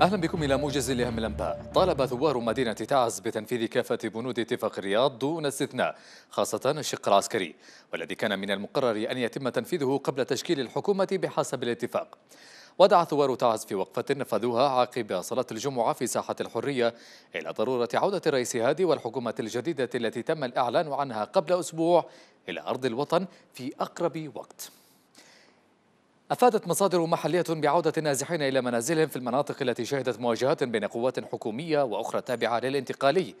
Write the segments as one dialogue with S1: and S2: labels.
S1: أهلا بكم إلى موجز لأهم الأنباء طالب ثوار مدينة تعز بتنفيذ كافة بنود اتفاق الرياض دون استثناء خاصة الشق العسكري والذي كان من المقرر أن يتم تنفيذه قبل تشكيل الحكومة بحسب الاتفاق ودعا ثوار تعز في وقفة نفذوها عقب صلاة الجمعة في ساحة الحرية إلى ضرورة عودة الرئيس هادي والحكومة الجديدة التي تم الإعلان عنها قبل أسبوع إلى أرض الوطن في أقرب وقت أفادت مصادر محلية بعودة النازحين إلى منازلهم في المناطق التي شهدت مواجهات بين قوات حكومية وأخرى تابعة للانتقالي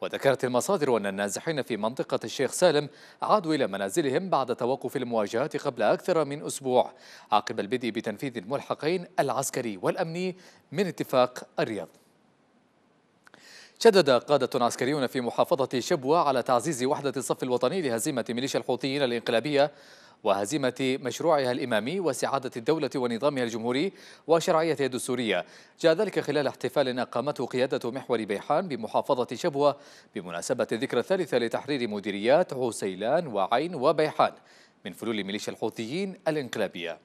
S1: وذكرت المصادر أن النازحين في منطقة الشيخ سالم عادوا إلى منازلهم بعد توقف المواجهات قبل أكثر من أسبوع عقب البدء بتنفيذ الملحقين العسكري والأمني من اتفاق الرياض شدد قادة عسكريون في محافظة شبوة على تعزيز وحدة الصف الوطني لهزيمة ميليشيا الحوثيين الانقلابية وهزيمة مشروعها الإمامي وسعادة الدولة ونظامها الجمهوري وشرعيته الدستورية جاء ذلك خلال احتفال أقامته قيادة محور بيحان بمحافظة شبوة بمناسبة الذكرى الثالثة لتحرير مديريات عسيلان وعين وبيحان من فلول ميليشيا الحوثيين الانقلابية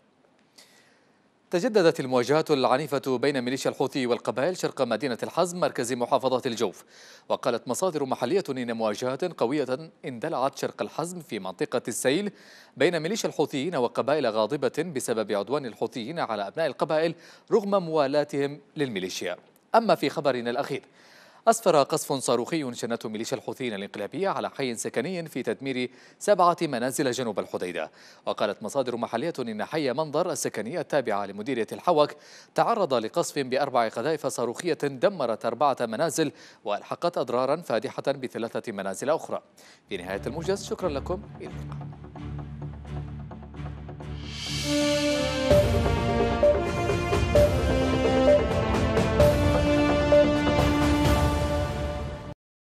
S1: تجددت المواجهات العنيفة بين ميليشيا الحوثي والقبائل شرق مدينة الحزم مركز محافظة الجوف وقالت مصادر محلية إن مواجهات قوية اندلعت شرق الحزم في منطقة السيل بين ميليشيا الحوثيين وقبائل غاضبة بسبب عدوان الحوثيين على أبناء القبائل رغم موالاتهم للميليشيا أما في خبرنا الأخير أسفر قصف صاروخي شنته ميليشيا الحوثيين الانقلابية على حي سكني في تدمير سبعة منازل جنوب الحديدة وقالت مصادر محلية إن حي منظر السكني التابعة لمديرية الحوك تعرض لقصف بأربع قذائف صاروخية دمرت أربعة منازل وألحقت أضرارا فادحة بثلاثة منازل أخرى في نهاية الموجز شكرا لكم إلى اللقاء